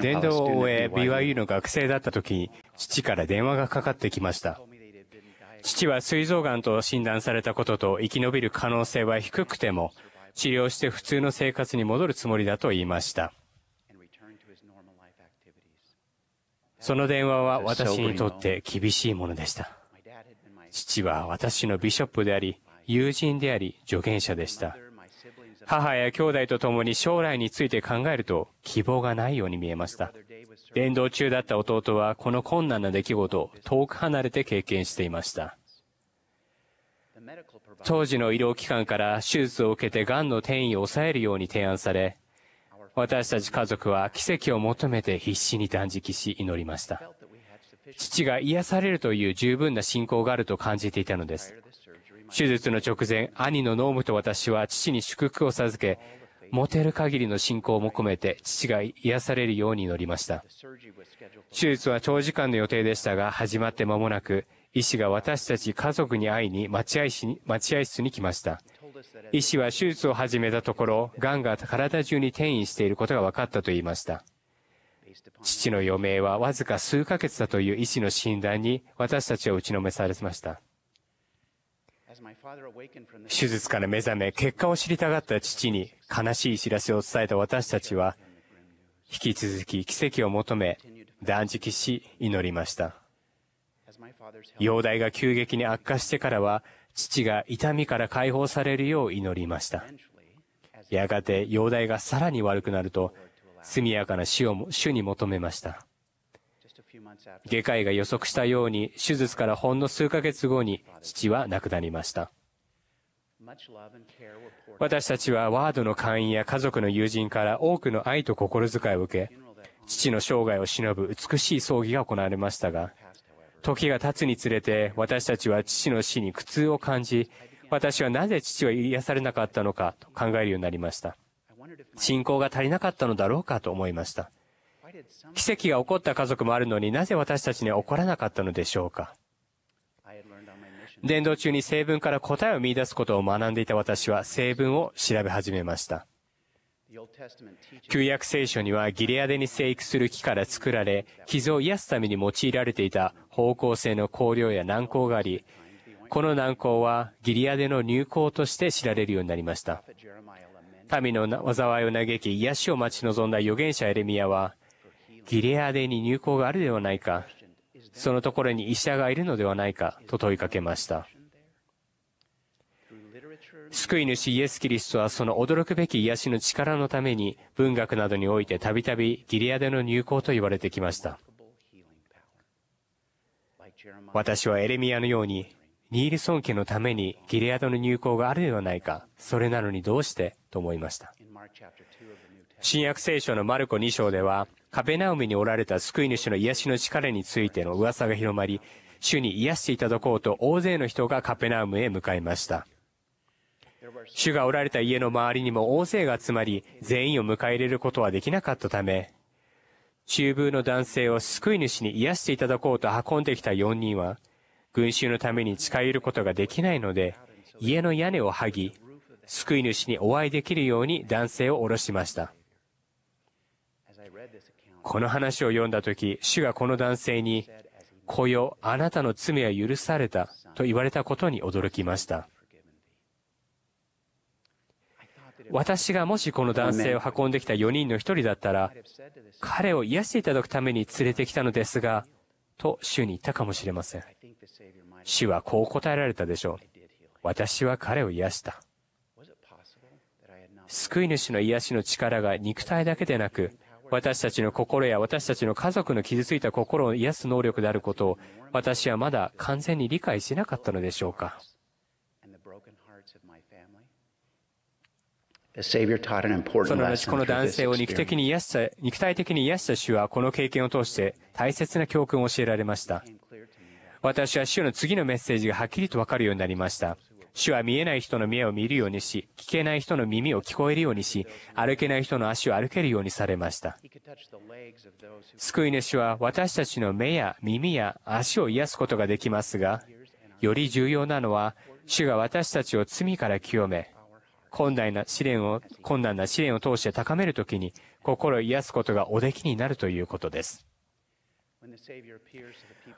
伝道を終え BYU の学生だった時に父から電話がかかってきました父は膵臓がんと診断されたことと生き延びる可能性は低くても治療して普通の生活に戻るつもりだと言いましたその電話は私にとって厳しいものでした父は私のビショップであり友人であり助言者でした母や兄弟と共に将来について考えると希望がないように見えました。伝道中だった弟はこの困難な出来事を遠く離れて経験していました。当時の医療機関から手術を受けて癌の転移を抑えるように提案され、私たち家族は奇跡を求めて必死に断食し祈りました。父が癒されるという十分な信仰があると感じていたのです。手術の直前、兄のノームと私は父に祝福を授け、持てる限りの信仰も込めて父が癒されるように祈りました。手術は長時間の予定でしたが、始まって間もなく、医師が私たち家族に会いに待合室に待合室に来ました。医師は手術を始めたところ、癌が体中に転移していることが分かったと言いました。父の余命はわずか数ヶ月だという医師の診断に私たちは打ちのめされました。手術から目覚め、結果を知りたがった父に悲しい知らせを伝えた私たちは、引き続き奇跡を求め、断食し、祈りました。容体が急激に悪化してからは、父が痛みから解放されるよう祈りました。やがて容体がさらに悪くなると、速やかな死を、主に求めました。外科医が予測したように手術からほんの数ヶ月後に父は亡くなりました私たちはワードの会員や家族の友人から多くの愛と心遣いを受け父の生涯を偲ぶ美しい葬儀が行われましたが時が経つにつれて私たちは父の死に苦痛を感じ私はなぜ父は癒されなかったのかと考えるようになりました信仰が足りなかったのだろうかと思いました奇跡が起こった家族もあるのになぜ私たちには起こらなかったのでしょうか伝道中に成分から答えを見出すことを学んでいた私は成分を調べ始めました。旧約聖書にはギレアデに生育する木から作られ、傷を癒すために用いられていた方向性の香料や軟膏があり、この軟膏はギリアデの入港として知られるようになりました。民の災いを嘆き、癒しを待ち望んだ預言者エレミアは、ギレアデに入港があるではないか、そのところに医者がいるのではないかと問いかけました。救い主イエス・キリストはその驚くべき癒しの力のために文学などにおいてたびたびギリアデの入港と言われてきました。私はエレミアのようにニールソン家のためにギリアドの入港があるではないか、それなのにどうしてと思いました。新約聖書のマルコ2章では、カペナウミにおられた救い主の癒しの力についての噂が広まり、主に癒していただこうと大勢の人がカペナウムへ向かいました。主がおられた家の周りにも大勢が集まり、全員を迎え入れることはできなかったため、中風の男性を救い主に癒していただこうと運んできた4人は、群衆のために近寄ることができないので、家の屋根を剥ぎ、救い主にお会いできるように男性を降ろしました。この話を読んだ時、主がこの男性に、こよ、あなたの罪は許されたと言われたことに驚きました。私がもしこの男性を運んできた4人の1人だったら、彼を癒していただくために連れてきたのですが、と主に言ったかもしれません。主はこう答えられたでしょう。私は彼を癒した。救い主の癒しの力が肉体だけでなく、私たちの心や私たちの家族の傷ついた心を癒す能力であることを、私はまだ完全に理解しなかったのでしょうか。その後、この男性を肉的に癒した、肉体的に癒した主は、この経験を通して大切な教訓を教えられました。私は主の次のメッセージがはっきりとわかるようになりました。主は見えない人の目を見るようにし、聞けない人の耳を聞こえるようにし、歩けない人の足を歩けるようにされました。救い主は私たちの目や耳や足を癒すことができますが、より重要なのは、主が私たちを罪から清め、困難な試練を、困難な試練を通して高めるときに、心を癒すことがおできになるということです。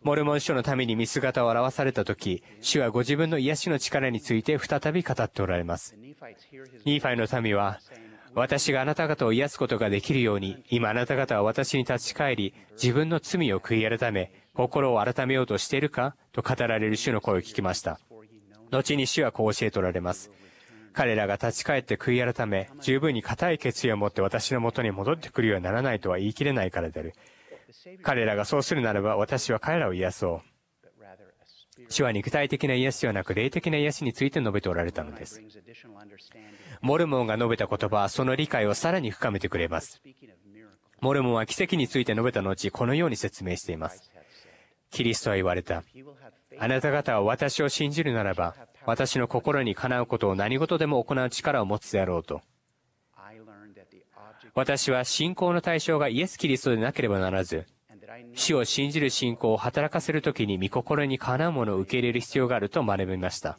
モルモン書のために見姿を現された時、主はご自分の癒しの力について再び語っておられます。ニーファイの民は、私があなた方を癒すことができるように、今あなた方は私に立ち返り、自分の罪を悔い改め、心を改めようとしているかと語られる主の声を聞きました。後に主はこう教えておられます。彼らが立ち返って悔い改め、十分に固い決意を持って私のもとに戻ってくるようにならないとは言い切れないからである。彼らがそうするならば、私は彼らを癒そう。主は肉体的な癒しではなく霊的な癒しについて述べておられたのです。モルモンが述べた言葉はその理解をさらに深めてくれます。モルモンは奇跡について述べた後、このように説明しています。キリストは言われた。あなた方は私を信じるならば、私の心にかなうことを何事でも行う力を持つであろうと。私は信仰の対象がイエス・キリストでなければならず、死を信じる信仰を働かせるときに見心にかなうものを受け入れる必要があると学びました。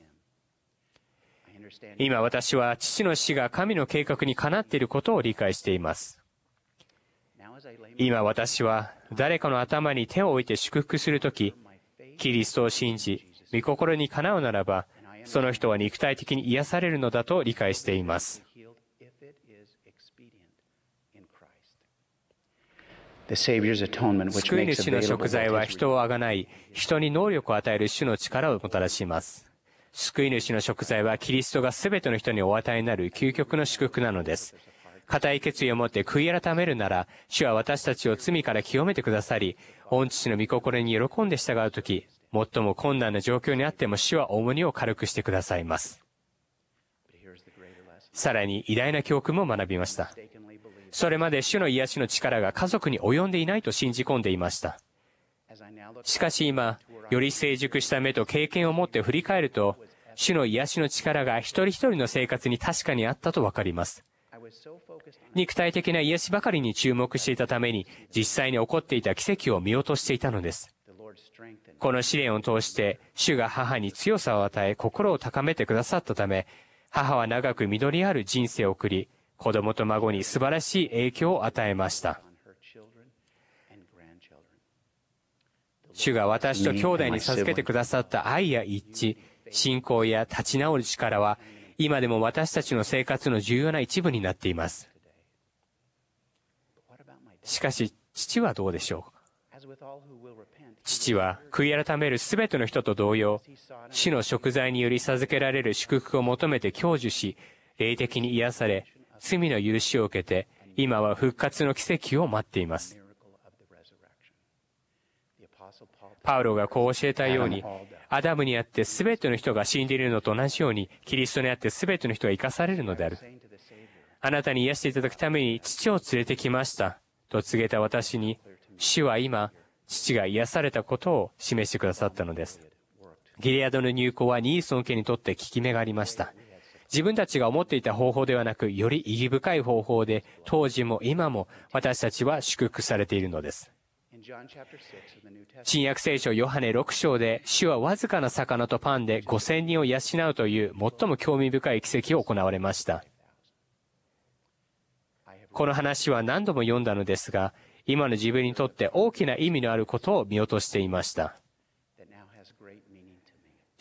今私は父の死が神の計画にかなっていることを理解しています。今私は誰かの頭に手を置いて祝福するとき、キリストを信じ、見心にかなうならば、その人は肉体的に癒されるのだと理解しています。救い主の食材は人をあがない、人に能力を与える主の力をもたらします。救い主の食材はキリストが全ての人にお与えになる究極の祝福なのです。固い決意を持って悔い改めるなら、主は私たちを罪から清めてくださり、御父の御心に喜んで従うとき、最も困難な状況にあっても主は重荷を軽くしてくださいます。さらに偉大な教訓も学びました。それまで主の癒しの力が家族に及んでいないと信じ込んでいました。しかし今、より成熟した目と経験を持って振り返ると、主の癒しの力が一人一人の生活に確かにあったとわかります。肉体的な癒しばかりに注目していたために、実際に起こっていた奇跡を見落としていたのです。この試練を通して、主が母に強さを与え、心を高めてくださったため、母は長く実りある人生を送り、子供と孫に素晴らしい影響を与えました。主が私と兄弟に授けてくださった愛や一致、信仰や立ち直る力は、今でも私たちの生活の重要な一部になっています。しかし、父はどうでしょう父は悔い改めるすべての人と同様、死の食材により授けられる祝福を求めて享受し、霊的に癒され、罪の許しを受けて、今は復活の奇跡を待っています。パウロがこう教えたように、アダムにあって全ての人が死んでいるのと同じように、キリストにあって全ての人が生かされるのである。あなたに癒していただくために父を連れてきました。と告げた私に、主は今、父が癒されたことを示してくださったのです。ギリアドの入校はニーソン家にとって効き目がありました。自分たちが思っていた方法ではなく、より意義深い方法で、当時も今も私たちは祝福されているのです。新約聖書ヨハネ6章で、主はわずかな魚とパンで5000人を養うという最も興味深い奇跡を行われました。この話は何度も読んだのですが、今の自分にとって大きな意味のあることを見落としていました。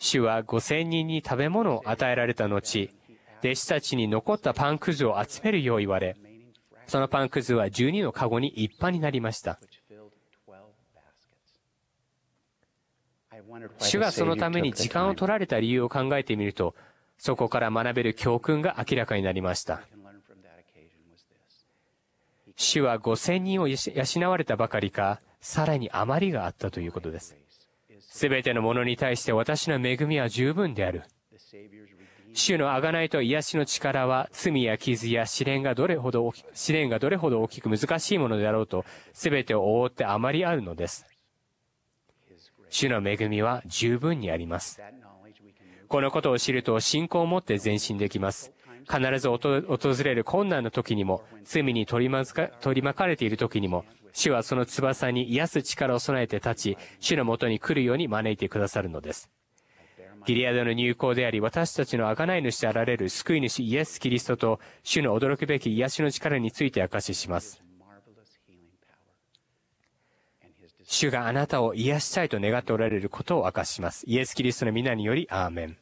主は5000人に食べ物を与えられた後、弟子たちに残ったパンくずを集めるよう言われ、そのパンくずは12のかごにいっぱいになりました。主がそのために時間を取られた理由を考えてみると、そこから学べる教訓が明らかになりました。主は5000人を養われたばかりか、さらに余りがあったということです。すべてのものに対して私の恵みは十分である。主の贖いと癒しの力は、罪や傷や試練がどれほど、試練がどれほど大きく難しいものであろうと、すべてを覆って余りあるのです。主の恵みは十分にあります。このことを知ると信仰を持って前進できます。必ず訪れる困難の時にも、罪に取りまか取り巻かれている時にも、主はその翼に癒す力を備えて立ち、主のもとに来るように招いてくださるのです。ギリアドの入港であり、私たちの贖い主であられる救い主イエス・キリストと、主の驚くべき癒しの力について明かしします。主があなたを癒したいと願っておられることを明かします。イエス・キリストの皆により、アーメン。